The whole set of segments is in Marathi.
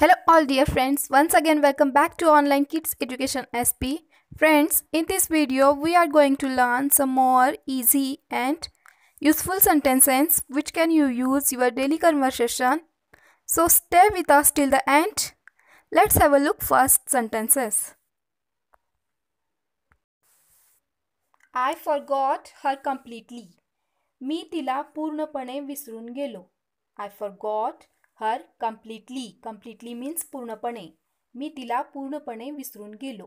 Hello all dear friends, once again welcome back to Online Kids Education SP. Friends, in this video we are going to learn some more easy and useful sentences which can you use your daily conversation. So stay with us till the end. Let's have a look first sentences. I forgot her completely. मी तिला पूर्णपणे विसरून गेलो. I forgot her completely completely means पूर्णपणे मी तिला पूर्णपणे विसरून गेलो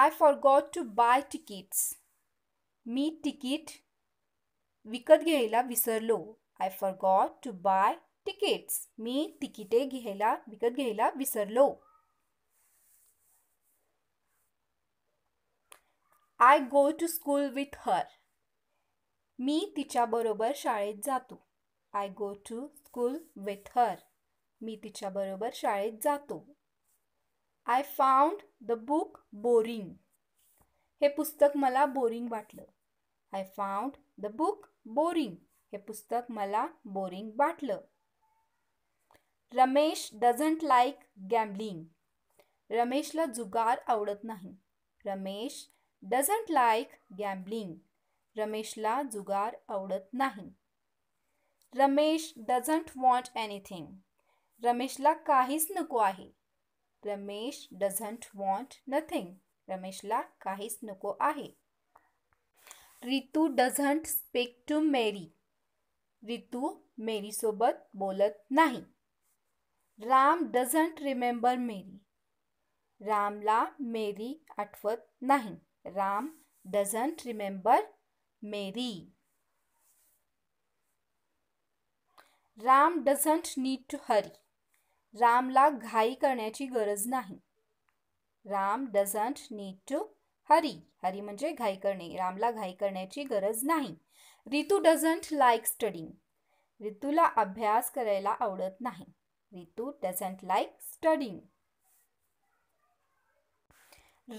I forgot to buy tickets मी तिकीट विकत घ्यायला विसरलो I forgot to buy tickets मी तिकिटे घ्यायला विकत घ्यायला विसरलो I go to school with her मी तिच्याबरोबर शाळेत जातो I go to school with her मी तिच्याबरोबर शाळेत जातो I found the book boring हे पुस्तक मला बोरिंग वाटलं I found the book boring हे पुस्तक मला बोरिंग वाटलं रमेश डझंट लाईक गॅम्बलिंग रमेशला जुगार आवडत नाही रमेश डझंट लाईक गॅम्बलिंग रमेशला जुगार आवडत नाही रमेश डझंट वॉन्ट एनिथिंग रमेशला काहीच नको आहे रमेश डझंट वॉन्ट नथिंग रमेशला काहीच नको आहे Ritu doesn't speak to Mary Ritu मेरीसोबत बोलत नाही राम डझंट रिमेंबर मेरी रामला मेरी आठवत नाही Ram doesn't remember Mary Ram doesn't need to hurry रामला घाई करण्याची गरज नाही Ram doesn't need to hurry hurry म्हणजे घाई करणे रामला घाई करण्याची गरज नाही रितू डझंट लाईक स्टडिंग रितूला अभ्यास करायला आवडत नाही Ritu doesn't like studying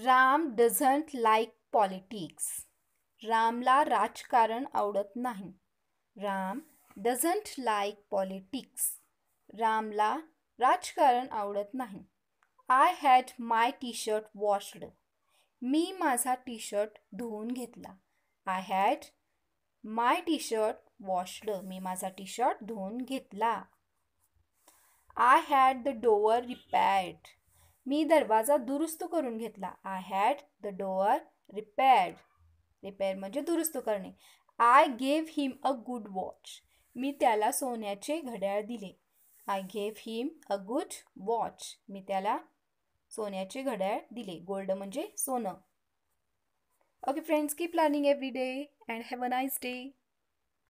Ram doesn't like politics रामला राजकारण आवडत नाही राम डझंट लाईक पॉलिटिक्स रामला राजकारण आवडत नाही I had my T shirt washed मी माझा टी शर्ट धुवून घेतला I had my T shirt washed मी माझा टी शर्ट धुवून घेतला I had the door repaired मी दरवाजा दुरुस्त करून घेतला I had the door repaired repair म्हणजे दुरुस्त करणे I gave him a good watch मी त्याला सोन्याचे घड्याळ दिले I gave him a good watch मी त्याला सोन्याचे घड्याळ दिले गोल्ड म्हणजे सोनं okay friends keep planning every day and have a nice day